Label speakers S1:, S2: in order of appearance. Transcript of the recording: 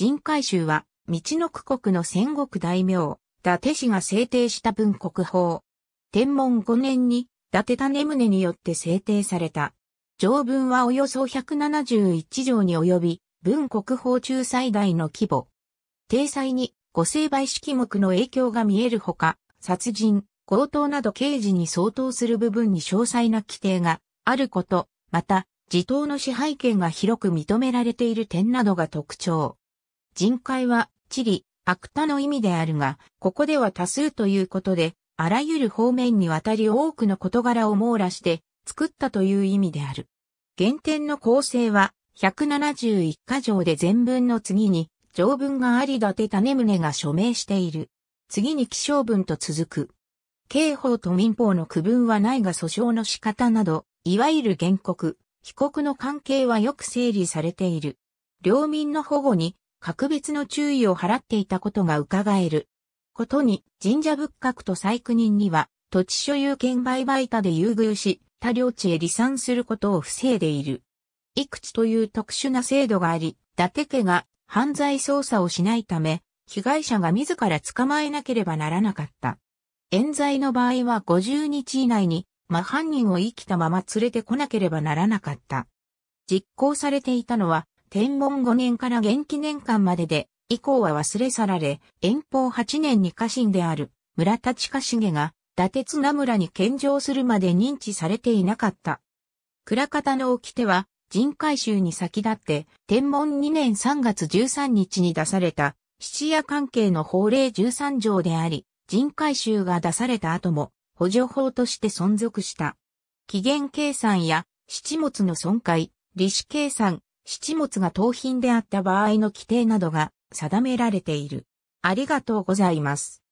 S1: 人海衆は、道の区国の戦国大名、伊達氏が制定した文国法。天文5年に、伊達種宗によって制定された。条文はおよそ171条に及び、文国法中最大の規模。定裁に、五成敗式目の影響が見えるほか、殺人、強盗など刑事に相当する部分に詳細な規定があること、また、自党の支配権が広く認められている点などが特徴。人海は、地理、悪多の意味であるが、ここでは多数ということで、あらゆる方面にわたり多くの事柄を網羅して作ったという意味である。原点の構成は、171箇条で全文の次に、条文があり立て種宗が署名している。次に気象文と続く。刑法と民法の区分はないが訴訟の仕方など、いわゆる原告、被告の関係はよく整理されている。領民の保護に格別の注意を払っていたことが伺える。ことに、神社仏閣と細工人には、土地所有権売買他で優遇し、他領地へ離散することを防いでいる。いくつという特殊な制度があり、伊達家が犯罪捜査をしないため、被害者が自ら捕まえなければならなかった。冤罪の場合は50日以内に、真犯人を生きたまま連れてこなければならなかった。実行されていたのは、天文5年から元気年間までで、以降は忘れ去られ、遠方8年に家臣である村田近重が、伊達綱村に献上するまで認知されていなかった。倉方の掟は、人海衆に先立って、天文2年3月13日に出された、七夜関係の法令13条であり、人海衆が出された後も、補助法として存続した。期限計算や、七物の損壊、利子計算、七物が盗品であった場合の規定などが定められている。ありがとうございます。